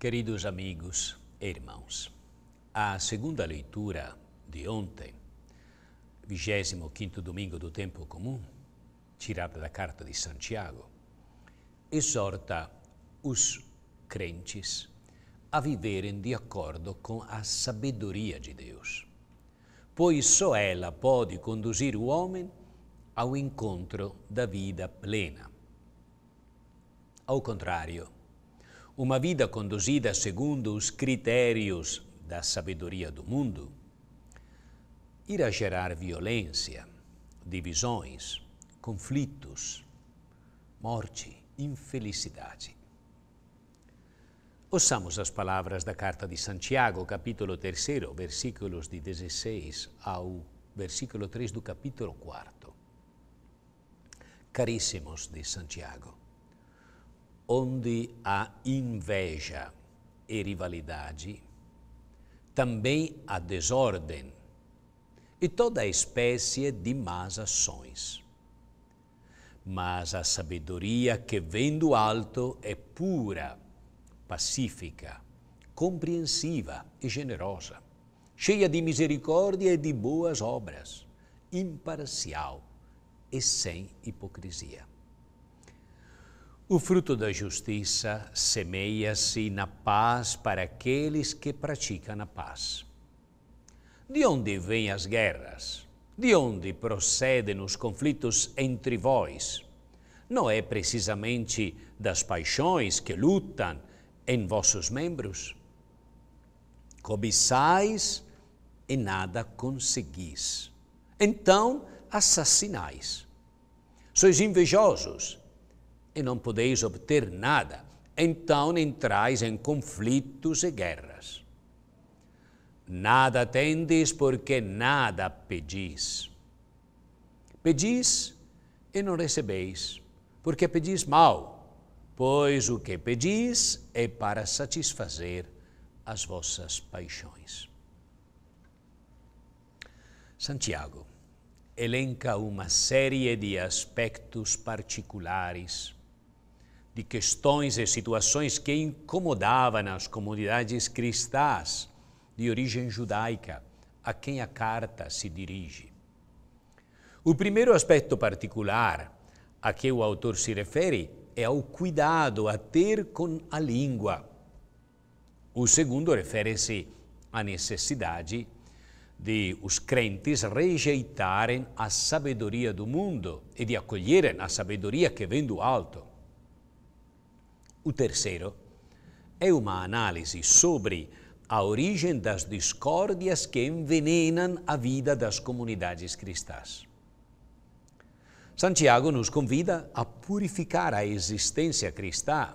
Queridos amigos e irmãos, a segunda leitura de ontem, 25 domingo do tempo comum, tirada da carta de Santiago, exorta os crentes a viverem de acordo com a sabedoria de Deus, pois só ela pode conduzir o homem ao encontro da vida plena. Ao contrário, uma vida conduzida segundo os critérios da sabedoria do mundo, irá gerar violência, divisões, conflitos, morte, infelicidade. Ouçamos as palavras da carta de Santiago, capítulo 3, versículos de 16 ao versículo 3 do capítulo 4. Caríssimos de Santiago, onde há inveja e rivalidade, também há desordem e toda espécie de más ações. Mas a sabedoria que vem do alto é pura, pacífica, compreensiva e generosa, cheia de misericórdia e de boas obras, imparcial e sem hipocrisia. O fruto da justiça semeia-se na paz para aqueles que praticam a paz. De onde vêm as guerras? De onde procedem os conflitos entre vós? Não é precisamente das paixões que lutam em vossos membros? Cobiçais e nada conseguis. Então assassinais. Sois invejosos e não podeis obter nada. Então entrais em conflitos e guerras. Nada tendes porque nada pedis. Pedis e não recebeis, porque pedis mal, pois o que pedis é para satisfazer as vossas paixões. Santiago elenca uma série de aspectos particulares de questões e situações que incomodavam as comunidades cristãs de origem judaica, a quem a carta se dirige. O primeiro aspecto particular a que o autor se refere é ao cuidado a ter com a língua. O segundo refere-se à necessidade de os crentes rejeitarem a sabedoria do mundo e de acolherem a sabedoria que vem do alto. O terceiro é uma análise sobre a origem das discórdias que envenenam a vida das comunidades cristãs. Santiago nos convida a purificar a existência cristã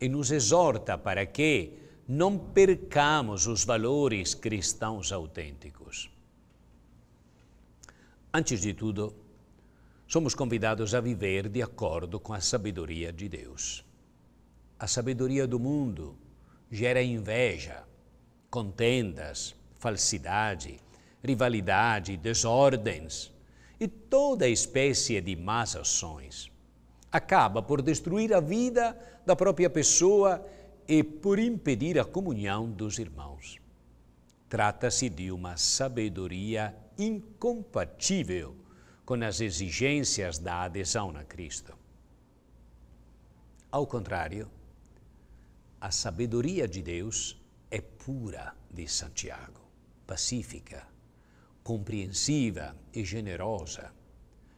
e nos exorta para que não percamos os valores cristãos autênticos. Antes de tudo, somos convidados a viver de acordo com a sabedoria de Deus. A sabedoria do mundo gera inveja, contendas, falsidade, rivalidade, desordens e toda espécie de más ações. Acaba por destruir a vida da própria pessoa e por impedir a comunhão dos irmãos. Trata-se de uma sabedoria incompatível com as exigências da adesão a Cristo. Ao contrário, a sabedoria de Deus é pura, diz Santiago, pacífica, compreensiva e generosa,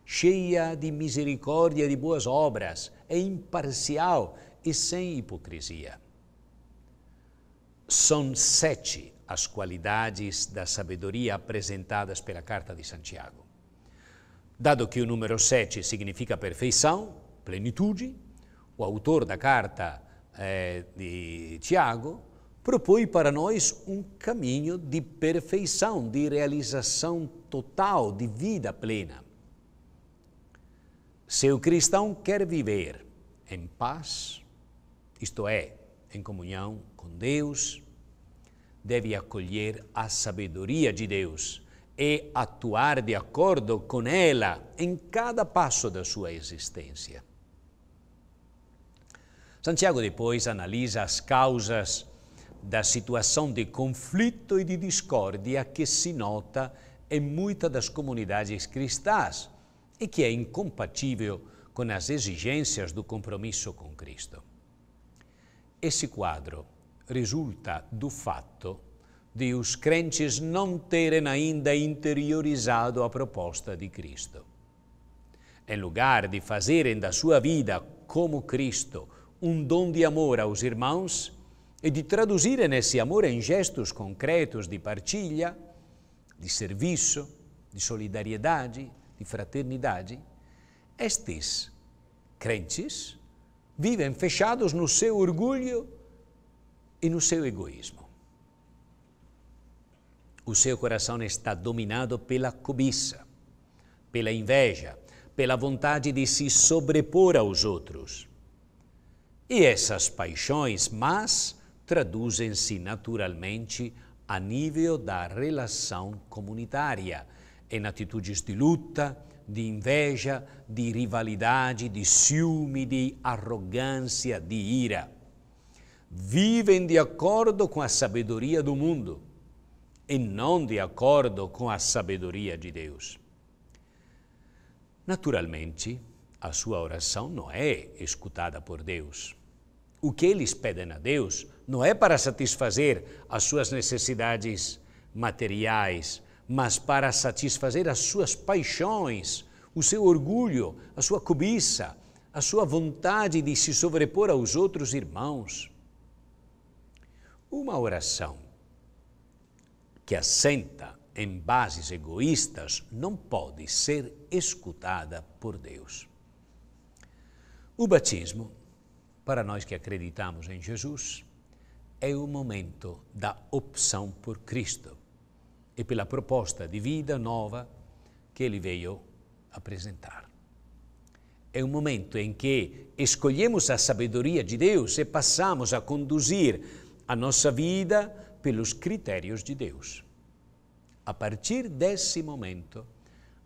cheia de misericórdia e de boas obras, é imparcial e sem hipocrisia. São sete as qualidades da sabedoria apresentadas pela carta de Santiago. Dado que o número sete significa perfeição, plenitude, o autor da carta é, de Tiago, propõe para nós um caminho de perfeição, de realização total, de vida plena. Se o cristão quer viver em paz, isto é, em comunhão com Deus, deve acolher a sabedoria de Deus e atuar de acordo com ela em cada passo da sua existência. Santiago depois analisa as causas da situação de conflito e de discórdia que se nota em muitas das comunidades cristãs e que é incompatível com as exigências do compromisso com Cristo. Esse quadro resulta do fato de os crentes não terem ainda interiorizado a proposta de Cristo. Em lugar de fazerem da sua vida como Cristo, um dom de amor aos irmãos e de traduzirem esse amor em gestos concretos de partilha, de serviço, de solidariedade, de fraternidade, estes crentes vivem fechados no seu orgulho e no seu egoísmo. O seu coração está dominado pela cobiça, pela inveja, pela vontade de se sobrepor aos outros e essas paixões mas traduzem-se naturalmente a nível da relação comunitária, em atitudes de luta, de inveja, de rivalidade, de ciúme, de arrogância, de ira. Vivem de acordo com a sabedoria do mundo e não de acordo com a sabedoria de Deus. Naturalmente, a sua oração não é escutada por Deus. O que eles pedem a Deus não é para satisfazer as suas necessidades materiais, mas para satisfazer as suas paixões, o seu orgulho, a sua cobiça, a sua vontade de se sobrepor aos outros irmãos. Uma oração que assenta em bases egoístas não pode ser escutada por Deus. O batismo para nós que acreditamos em Jesus, é o momento da opção por Cristo e pela proposta de vida nova que ele veio apresentar. É um momento em que escolhemos a sabedoria de Deus e passamos a conduzir a nossa vida pelos critérios de Deus. A partir desse momento,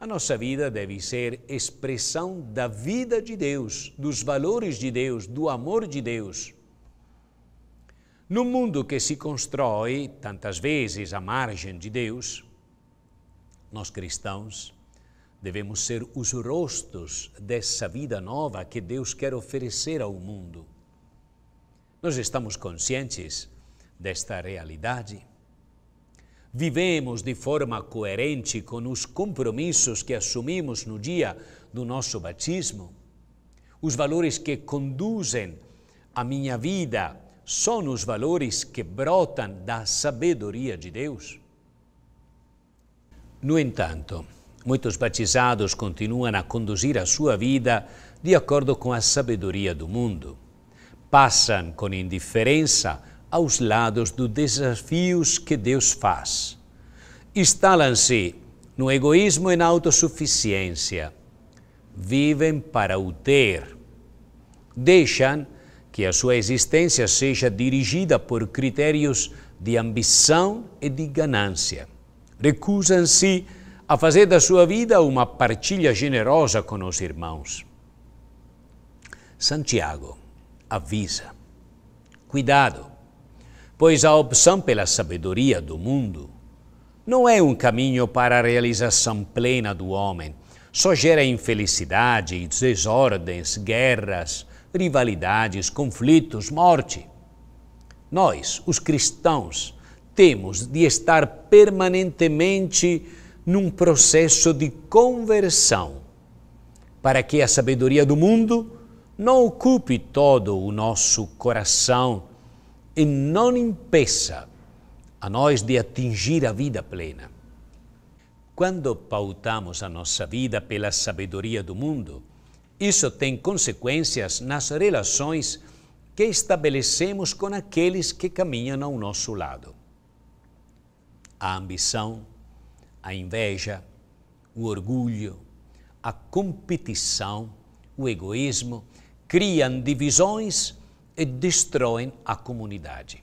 a nossa vida deve ser expressão da vida de Deus, dos valores de Deus, do amor de Deus. No mundo que se constrói tantas vezes à margem de Deus, nós cristãos devemos ser os rostos dessa vida nova que Deus quer oferecer ao mundo. Nós estamos conscientes desta realidade? vivemos de forma coerente com os compromissos que assumimos no dia do nosso batismo? Os valores que conduzem a minha vida são os valores que brotam da sabedoria de Deus? No entanto, muitos batizados continuam a conduzir a sua vida de acordo com a sabedoria do mundo. Passam com indiferença aos lados dos desafios que Deus faz. Instalam-se no egoísmo e na autossuficiência. Vivem para o ter. Deixam que a sua existência seja dirigida por critérios de ambição e de ganância. Recusam-se a fazer da sua vida uma partilha generosa com os irmãos. Santiago avisa: cuidado pois a opção pela sabedoria do mundo não é um caminho para a realização plena do homem. Só gera infelicidade, desordens, guerras, rivalidades, conflitos, morte. Nós, os cristãos, temos de estar permanentemente num processo de conversão, para que a sabedoria do mundo não ocupe todo o nosso coração e não impeça a nós de atingir a vida plena. Quando pautamos a nossa vida pela sabedoria do mundo, isso tem consequências nas relações que estabelecemos com aqueles que caminham ao nosso lado. A ambição, a inveja, o orgulho, a competição, o egoísmo criam divisões e destroem a comunidade.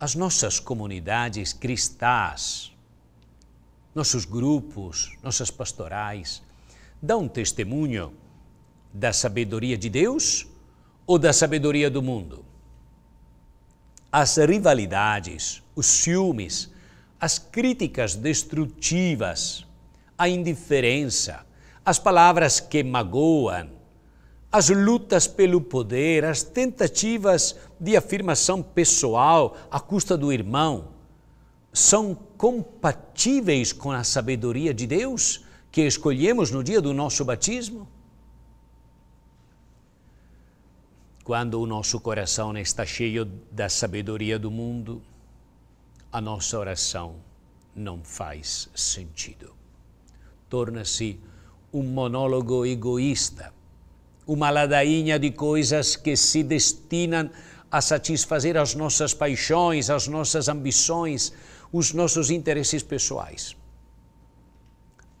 As nossas comunidades cristãs, nossos grupos, nossas pastorais, dão testemunho da sabedoria de Deus ou da sabedoria do mundo? As rivalidades, os ciúmes, as críticas destrutivas, a indiferença, as palavras que magoam, as lutas pelo poder, as tentativas de afirmação pessoal à custa do irmão, são compatíveis com a sabedoria de Deus que escolhemos no dia do nosso batismo? Quando o nosso coração está cheio da sabedoria do mundo, a nossa oração não faz sentido. Torna-se um monólogo egoísta uma ladainha de coisas que se destinam a satisfazer as nossas paixões, as nossas ambições, os nossos interesses pessoais.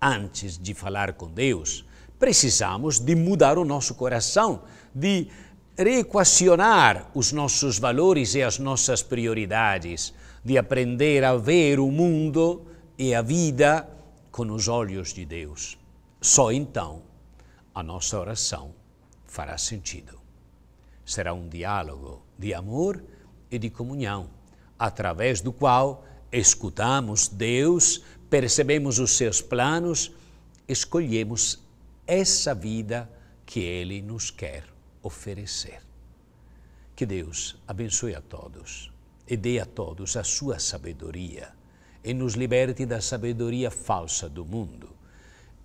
Antes de falar com Deus, precisamos de mudar o nosso coração, de reequacionar os nossos valores e as nossas prioridades, de aprender a ver o mundo e a vida com os olhos de Deus. Só então a nossa oração fará sentido. Será um diálogo de amor e de comunhão, através do qual escutamos Deus, percebemos os seus planos, escolhemos essa vida que Ele nos quer oferecer. Que Deus abençoe a todos e dê a todos a sua sabedoria e nos liberte da sabedoria falsa do mundo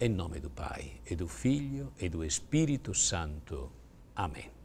in nome do Pai, e do Figlio, e do Spirito Santo. Amen.